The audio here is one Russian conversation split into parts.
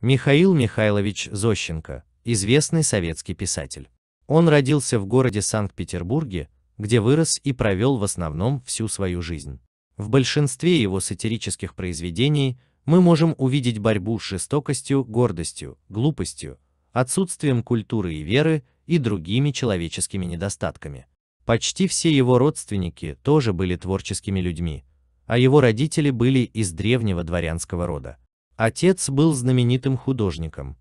Михаил Михайлович Зощенко, известный советский писатель. Он родился в городе Санкт-Петербурге, где вырос и провел в основном всю свою жизнь. В большинстве его сатирических произведений мы можем увидеть борьбу с жестокостью, гордостью, глупостью, отсутствием культуры и веры и другими человеческими недостатками. Почти все его родственники тоже были творческими людьми, а его родители были из древнего дворянского рода. Отец был знаменитым художником.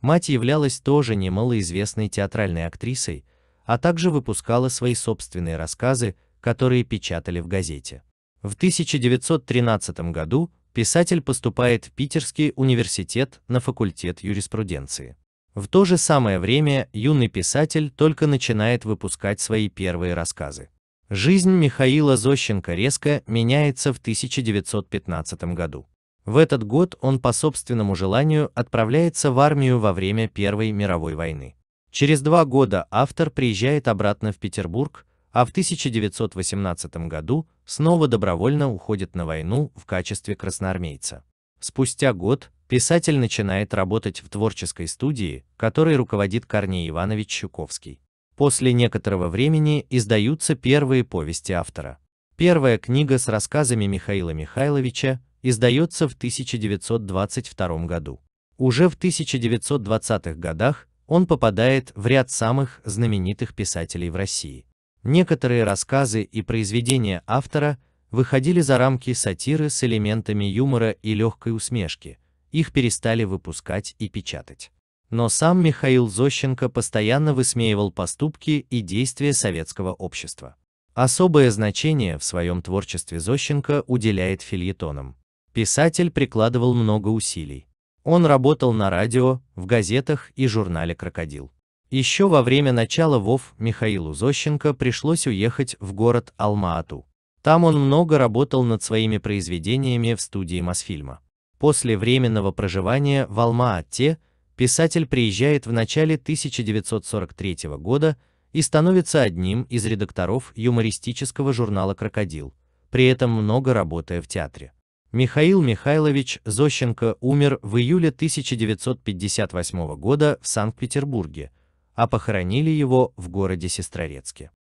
Мать являлась тоже немалоизвестной театральной актрисой, а также выпускала свои собственные рассказы, которые печатали в газете. В 1913 году писатель поступает в Питерский университет на факультет юриспруденции. В то же самое время юный писатель только начинает выпускать свои первые рассказы. Жизнь Михаила Зощенко резко меняется в 1915 году. В этот год он по собственному желанию отправляется в армию во время Первой мировой войны. Через два года автор приезжает обратно в Петербург, а в 1918 году снова добровольно уходит на войну в качестве красноармейца. Спустя год писатель начинает работать в творческой студии, которой руководит Корней Иванович Щуковский. После некоторого времени издаются первые повести автора. Первая книга с рассказами Михаила Михайловича издается в 1922 году. Уже в 1920-х годах он попадает в ряд самых знаменитых писателей в России. Некоторые рассказы и произведения автора выходили за рамки сатиры с элементами юмора и легкой усмешки, их перестали выпускать и печатать. Но сам Михаил Зощенко постоянно высмеивал поступки и действия советского общества. Особое значение в своем творчестве Зощенко уделяет фильетонам. Писатель прикладывал много усилий. Он работал на радио, в газетах и журнале «Крокодил». Еще во время начала ВОВ Михаилу Зощенко пришлось уехать в город Алма-Ату. Там он много работал над своими произведениями в студии Мосфильма. После временного проживания в Алма-Ате писатель приезжает в начале 1943 года и становится одним из редакторов юмористического журнала «Крокодил», при этом много работая в театре. Михаил Михайлович Зощенко умер в июле 1958 года в Санкт-Петербурге, а похоронили его в городе Сестрорецке.